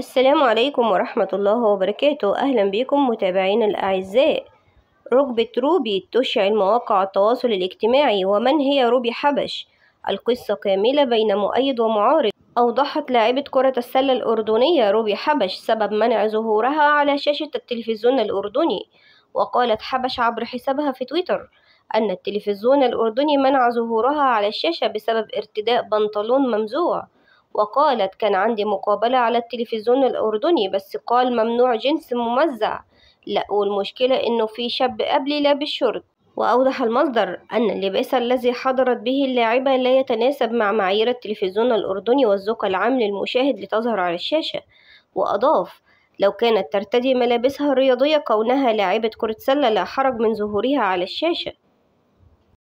السلام عليكم ورحمة الله وبركاته أهلا بكم متابعين الأعزاء ركبة روبي تشعل مواقع التواصل الاجتماعي ومن هي روبي حبش القصة كاملة بين مؤيد ومعارض أوضحت لاعبة كرة السلة الأردنية روبي حبش سبب منع ظهورها على شاشة التلفزيون الأردني وقالت حبش عبر حسابها في تويتر أن التلفزيون الأردني منع ظهورها على الشاشة بسبب ارتداء بنطلون ممزوع وقالت كان عندي مقابلة على التلفزيون الأردني بس قال ممنوع جنس ممزع لا والمشكلة إنه في شاب قبلي لابس شورت وأوضح المصدر أن اللباس الذي حضرت به اللاعبة لا يتناسب مع معايير التلفزيون الأردني والذوق العام للمشاهد لتظهر على الشاشة وأضاف لو كانت ترتدي ملابسها الرياضية كونها لاعبة كرة سلة لا حرج من ظهورها على الشاشة